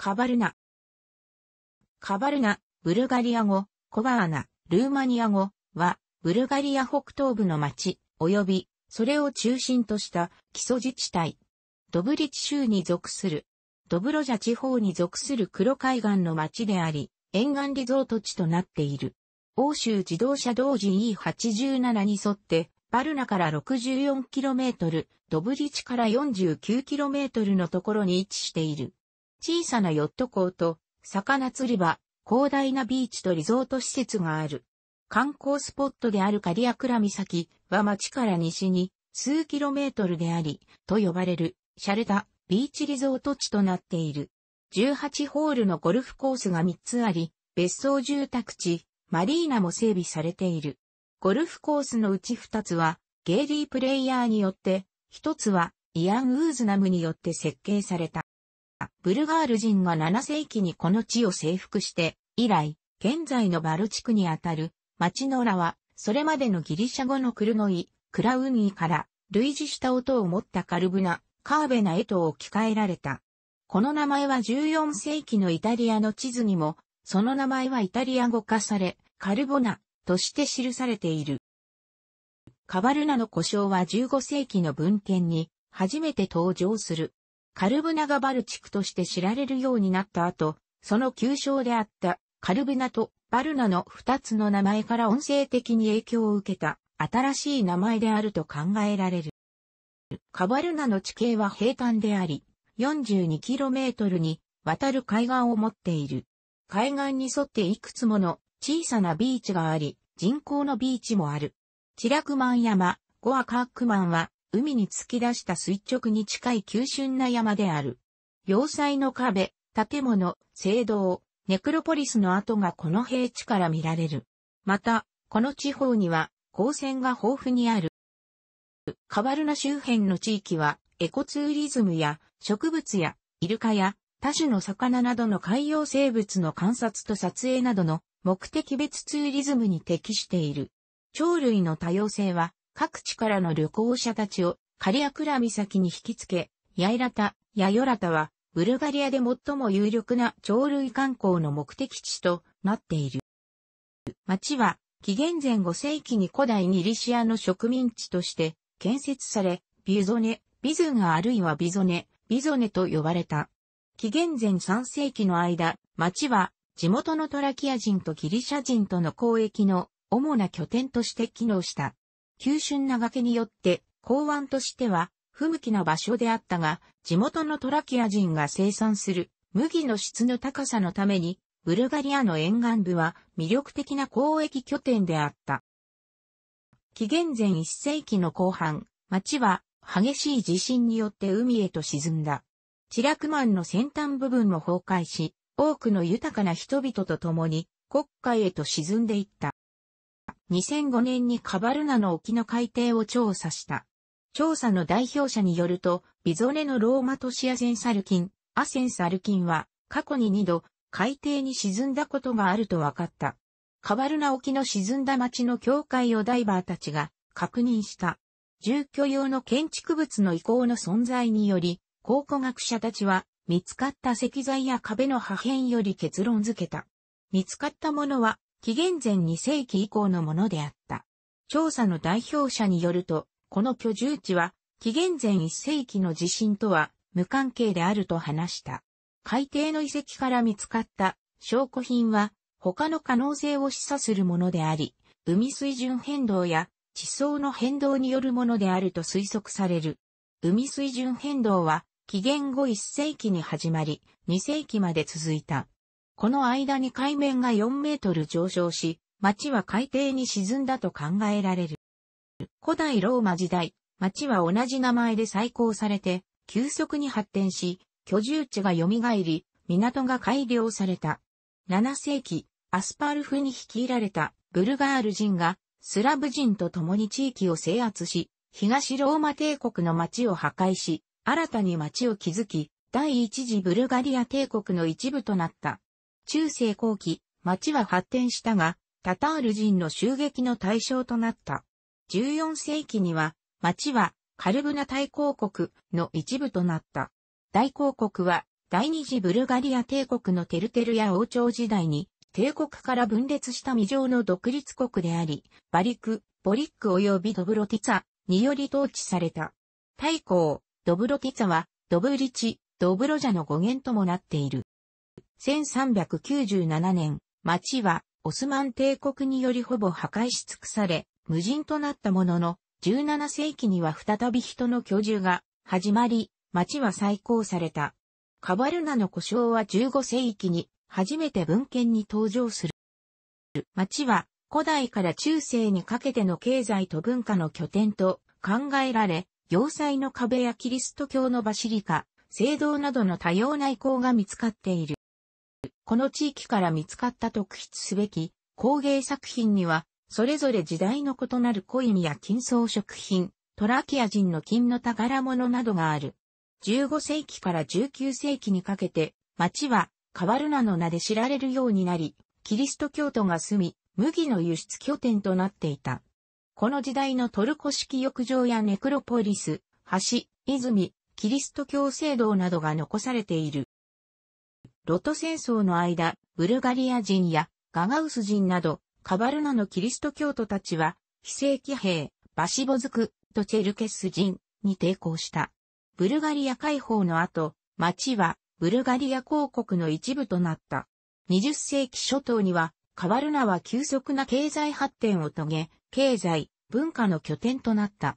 カバルナ。カバルナ、ブルガリア語、コバーナ、ルーマニア語は、ブルガリア北東部の町、及び、それを中心とした基礎自治体。ドブリチ州に属する、ドブロジャ地方に属する黒海岸の町であり、沿岸リゾート地となっている。欧州自動車同時 E87 に沿って、バルナから 64km、ドブリチから 49km のところに位置している。小さなヨット港と、魚釣り場、広大なビーチとリゾート施設がある。観光スポットであるカリアクラ岬は町から西に数キロメートルであり、と呼ばれる、シャルダビーチリゾート地となっている。18ホールのゴルフコースが3つあり、別荘住宅地、マリーナも整備されている。ゴルフコースのうち2つは、ゲイリープレイヤーによって、1つはイアン・ウーズナムによって設計された。ブルガール人が7世紀にこの地を征服して、以来、現在のバル地区にあたる、町のラは、それまでのギリシャ語のクルノイ、クラウニーから、類似した音を持ったカルブナ、カーベナへと置き換えられた。この名前は14世紀のイタリアの地図にも、その名前はイタリア語化され、カルボナとして記されている。カバルナの故障は15世紀の文献に初めて登場する。カルブナがバルチクとして知られるようになった後、その旧称であったカルブナとバルナの二つの名前から音声的に影響を受けた新しい名前であると考えられる。カバルナの地形は平坦であり、42km に渡る海岸を持っている。海岸に沿っていくつもの小さなビーチがあり、人工のビーチもある。チラクマン山、ゴアカークマンは海に突き出した垂直に近い急峻な山である。要塞の壁、建物、聖堂、ネクロポリスの跡がこの平地から見られる。また、この地方には、光線が豊富にある。カバルナ周辺の地域は、エコツーリズムや、植物や、イルカや、多種の魚などの海洋生物の観察と撮影などの目的別ツーリズムに適している。鳥類の多様性は各地からの旅行者たちをカリアクラ岬に引きつけ、ヤイラタ、ヤヨラタは、ブルガリアで最も有力な鳥類観光の目的地となっている。町は、紀元前5世紀に古代ギリシアの植民地として建設され、ビュゾネ、ビズンがあるいはビゾネ、ビゾネと呼ばれた。紀元前3世紀の間、町は地元のトラキア人とギリシャ人との交易の主な拠点として機能した。急峻な崖によって、港湾としては不向きな場所であったが、地元のトラキア人が生産する麦の質の高さのために、ブルガリアの沿岸部は魅力的な交易拠点であった。紀元前1世紀の後半、町は激しい地震によって海へと沈んだ。チラクマンの先端部分も崩壊し、多くの豊かな人々と共に国海へと沈んでいった。2005年にカバルナの沖の海底を調査した。調査の代表者によると、ビゾネのローマトシアセンサルキン、アセンサルキンは過去に2度海底に沈んだことがあると分かった。カバルナ沖の沈んだ町の境界をダイバーたちが確認した。住居用の建築物の遺構の存在により、考古学者たちは見つかった石材や壁の破片より結論付けた。見つかったものは紀元前2世紀以降のものであった。調査の代表者によると、この居住地は、紀元前1世紀の地震とは無関係であると話した。海底の遺跡から見つかった証拠品は他の可能性を示唆するものであり、海水準変動や地層の変動によるものであると推測される。海水準変動は紀元後1世紀に始まり、2世紀まで続いた。この間に海面が4メートル上昇し、町は海底に沈んだと考えられる。古代ローマ時代、町は同じ名前で再興されて、急速に発展し、居住地が蘇り、港が改良された。7世紀、アスパルフに率いられたブルガール人が、スラブ人と共に地域を制圧し、東ローマ帝国の町を破壊し、新たに町を築き、第一次ブルガリア帝国の一部となった。中世後期、町は発展したが、タタール人の襲撃の対象となった。14世紀には、町はカルブナ大公国の一部となった。大公国は第二次ブルガリア帝国のテルテルや王朝時代に帝国から分裂した未上の独立国であり、バリク、ボリック及びドブロティツァにより統治された。大公、ドブロティツァは、ドブリチ、ドブロジャの語源ともなっている。1397年、町はオスマン帝国によりほぼ破壊し尽くされ、無人となったものの、17世紀には再び人の居住が始まり、町は再興された。カバルナの故障は15世紀に初めて文献に登場する。町は古代から中世にかけての経済と文化の拠点と考えられ、要塞の壁やキリスト教のバシリカ、聖堂などの多様な遺構が見つかっている。この地域から見つかった特筆すべき工芸作品には、それぞれ時代の異なるコインや金装飾品、トラキア人の金の宝物などがある。15世紀から19世紀にかけて、町はカワルナの名で知られるようになり、キリスト教徒が住み、麦の輸出拠点となっていた。この時代のトルコ式浴場やネクロポリス、橋、泉、キリスト教聖堂などが残されている。ロト戦争の間、ブルガリア人やガガウス人など、カバルナのキリスト教徒たちは、非正規兵、バシボズク、とチェルケス人に抵抗した。ブルガリア解放の後、町はブルガリア公国の一部となった。20世紀初頭には、カバルナは急速な経済発展を遂げ、経済、文化の拠点となった。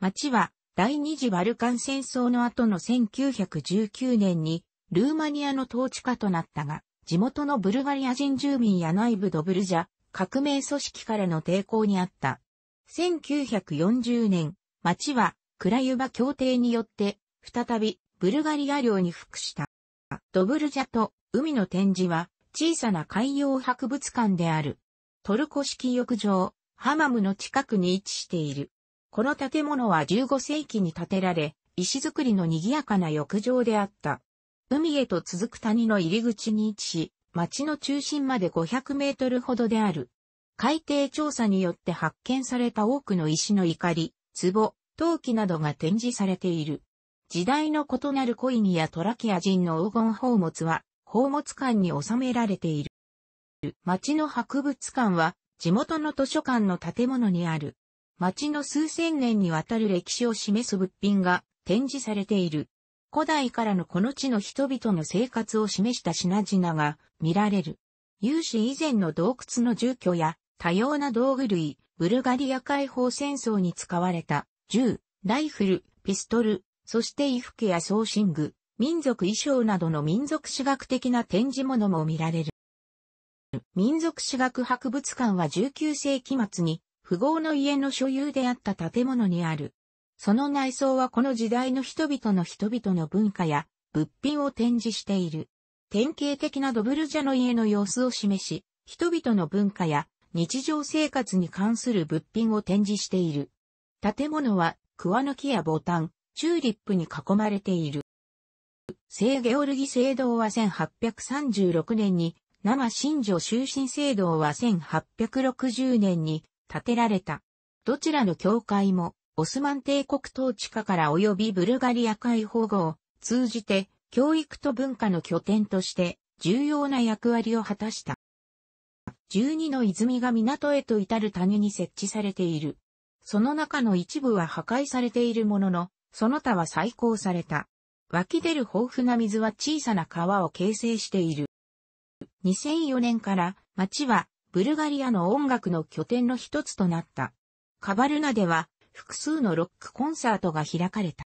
町は第二次バルカン戦争の後の1919年にルーマニアの統治下となったが、地元のブルガリア人住民や内部ドブルジャ、革命組織からの抵抗にあった。1940年、町は、クラユバ協定によって、再び、ブルガリア領に服した。ドブルジャと、海の展示は、小さな海洋博物館である。トルコ式浴場、ハマムの近くに位置している。この建物は15世紀に建てられ、石造りの賑やかな浴場であった。海へと続く谷の入り口に位置し、町の中心まで500メートルほどである。海底調査によって発見された多くの石の怒り、壺、陶器などが展示されている。時代の異なるコイニやトラキア人の黄金宝物は、宝物館に収められている。町の博物館は、地元の図書館の建物にある。町の数千年にわたる歴史を示す物品が展示されている。古代からのこの地の人々の生活を示した品々が見られる。有史以前の洞窟の住居や多様な道具類、ブルガリア解放戦争に使われた銃、ライフル、ピストル、そして衣服や装身具、民族衣装などの民族史学的な展示物も見られる。民族史学博物館は19世紀末に富豪の家の所有であった建物にあるその内装はこの時代の人々の人々の文化や物品を展示している。典型的なドブルジャの家の様子を示し、人々の文化や日常生活に関する物品を展示している。建物は桑の木やボタン、チューリップに囲まれている。聖ゲオルギ聖堂は1836年に、生新城終身聖堂は1860年に建てられた。どちらの教会もオスマン帝国統治下から及びブルガリア解放後を通じて教育と文化の拠点として重要な役割を果たした。12の泉が港へと至る谷に設置されている。その中の一部は破壊されているものの、その他は再興された。湧き出る豊富な水は小さな川を形成している。2004年から町はブルガリアの音楽の拠点の一つとなった。カバルナでは複数のロックコンサートが開かれた。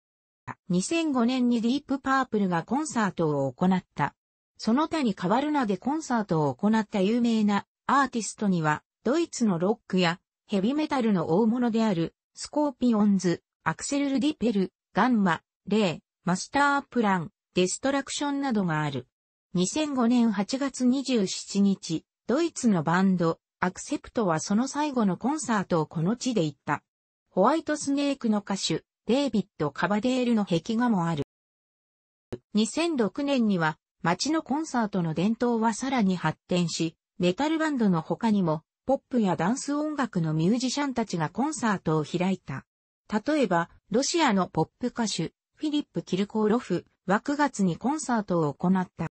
2005年にディープパープルがコンサートを行った。その他に変わるなでコンサートを行った有名なアーティストには、ドイツのロックやヘビメタルの大物であるスコーピオンズ、アクセル・ルディペル、ガンマ、レイ、マスタープラン、デストラクションなどがある。2005年8月27日、ドイツのバンド、アクセプトはその最後のコンサートをこの地で行った。ホワイトスネークの歌手、デイビッド・カバデールの壁画もある。2006年には、街のコンサートの伝統はさらに発展し、メタルバンドの他にも、ポップやダンス音楽のミュージシャンたちがコンサートを開いた。例えば、ロシアのポップ歌手、フィリップ・キルコーロフは9月にコンサートを行った。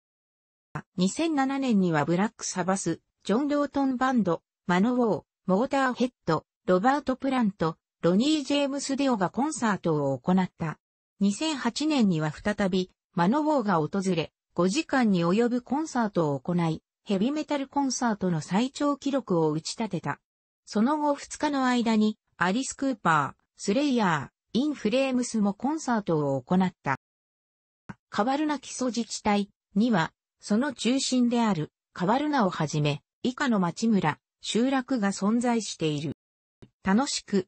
2007年にはブラック・サバス、ジョン・ロートン・バンド、マノウォー、モーターヘッド、ロバート・プラント、ロニー・ジェームス・デオがコンサートを行った。2008年には再び、マノウォーが訪れ、5時間に及ぶコンサートを行い、ヘビメタルコンサートの最長記録を打ち立てた。その後2日の間に、アリス・クーパー、スレイヤー、インフレームスもコンサートを行った。カバルナ基礎自治体には、その中心であるカバルナをはじめ、以下の町村、集落が存在している。楽しく、